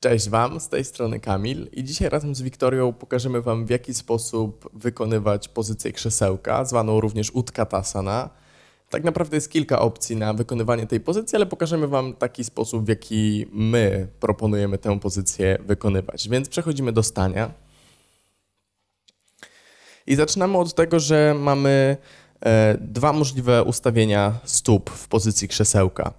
Cześć Wam, z tej strony Kamil i dzisiaj razem z Wiktorią pokażemy Wam w jaki sposób wykonywać pozycję krzesełka, zwaną również Utkatasana. Tak naprawdę jest kilka opcji na wykonywanie tej pozycji, ale pokażemy Wam taki sposób, w jaki my proponujemy tę pozycję wykonywać. Więc przechodzimy do stania. I zaczynamy od tego, że mamy e, dwa możliwe ustawienia stóp w pozycji krzesełka.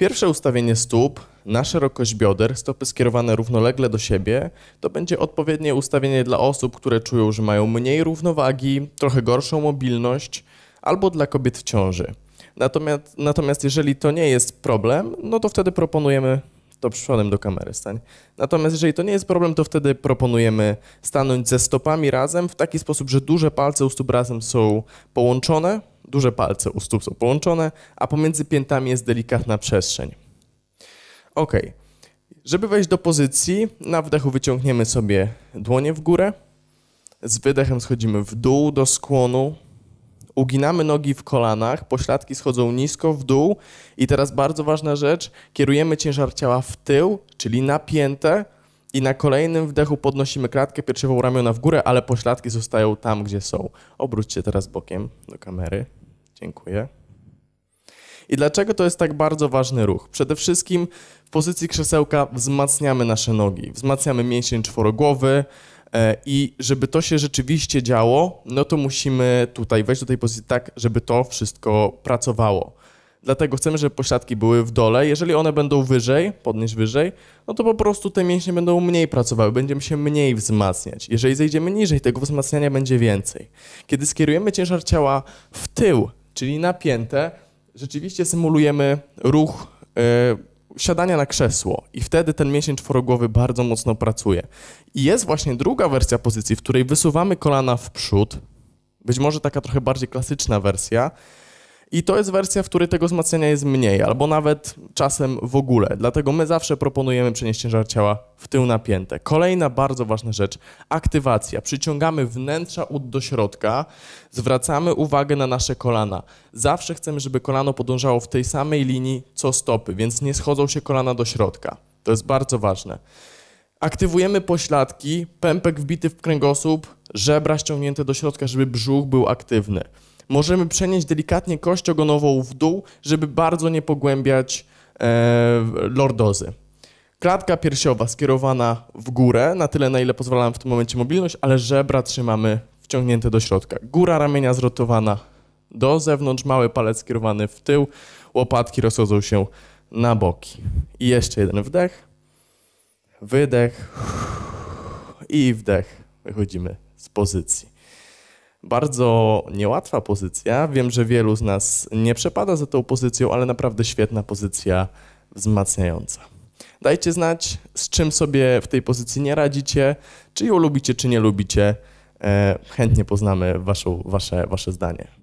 Pierwsze ustawienie stóp na szerokość bioder, stopy skierowane równolegle do siebie, to będzie odpowiednie ustawienie dla osób, które czują, że mają mniej równowagi, trochę gorszą mobilność, albo dla kobiet w ciąży. Natomiast, natomiast jeżeli to nie jest problem, no to wtedy proponujemy to przodem do kamery stań. Natomiast jeżeli to nie jest problem, to wtedy proponujemy stanąć ze stopami razem w taki sposób, że duże palce u stóp razem są połączone, Duże palce u stóp są połączone, a pomiędzy piętami jest delikatna przestrzeń. Ok. Żeby wejść do pozycji, na wdechu wyciągniemy sobie dłonie w górę. Z wydechem schodzimy w dół do skłonu. Uginamy nogi w kolanach, pośladki schodzą nisko w dół. I teraz bardzo ważna rzecz, kierujemy ciężar ciała w tył, czyli napięte. I na kolejnym wdechu podnosimy kratkę piersiową ramiona w górę, ale pośladki zostają tam, gdzie są. Obróćcie teraz bokiem do kamery. Dziękuję. I dlaczego to jest tak bardzo ważny ruch? Przede wszystkim w pozycji krzesełka wzmacniamy nasze nogi, wzmacniamy mięsień czworogłowy e, i żeby to się rzeczywiście działo, no to musimy tutaj wejść do tej pozycji tak, żeby to wszystko pracowało. Dlatego chcemy, żeby pośladki były w dole. Jeżeli one będą wyżej, podnieść wyżej, no to po prostu te mięśnie będą mniej pracowały, będziemy się mniej wzmacniać. Jeżeli zejdziemy niżej, tego wzmacniania będzie więcej. Kiedy skierujemy ciężar ciała w tył, czyli napięte, rzeczywiście symulujemy ruch yy, siadania na krzesło i wtedy ten mięsień czworogłowy bardzo mocno pracuje. I jest właśnie druga wersja pozycji, w której wysuwamy kolana w przód, być może taka trochę bardziej klasyczna wersja, i to jest wersja, w której tego wzmacniania jest mniej, albo nawet czasem w ogóle. Dlatego my zawsze proponujemy przenieść ciężar ciała w tył napięte. Kolejna bardzo ważna rzecz, aktywacja. Przyciągamy wnętrza ud do środka, zwracamy uwagę na nasze kolana. Zawsze chcemy, żeby kolano podążało w tej samej linii co stopy, więc nie schodzą się kolana do środka. To jest bardzo ważne. Aktywujemy pośladki, pępek wbity w kręgosłup, żebra ściągnięte do środka, żeby brzuch był aktywny możemy przenieść delikatnie kość ogonową w dół, żeby bardzo nie pogłębiać e, lordozy. Klatka piersiowa skierowana w górę, na tyle na ile pozwala nam w tym momencie mobilność, ale żebra trzymamy wciągnięte do środka. Góra ramienia zrotowana do zewnątrz, mały palec skierowany w tył, łopatki rozchodzą się na boki. I jeszcze jeden wdech, wydech i wdech. Wychodzimy z pozycji bardzo niełatwa pozycja. Wiem, że wielu z nas nie przepada za tą pozycją, ale naprawdę świetna pozycja wzmacniająca. Dajcie znać, z czym sobie w tej pozycji nie radzicie, czy ją lubicie, czy nie lubicie. E, chętnie poznamy waszą, wasze, wasze zdanie.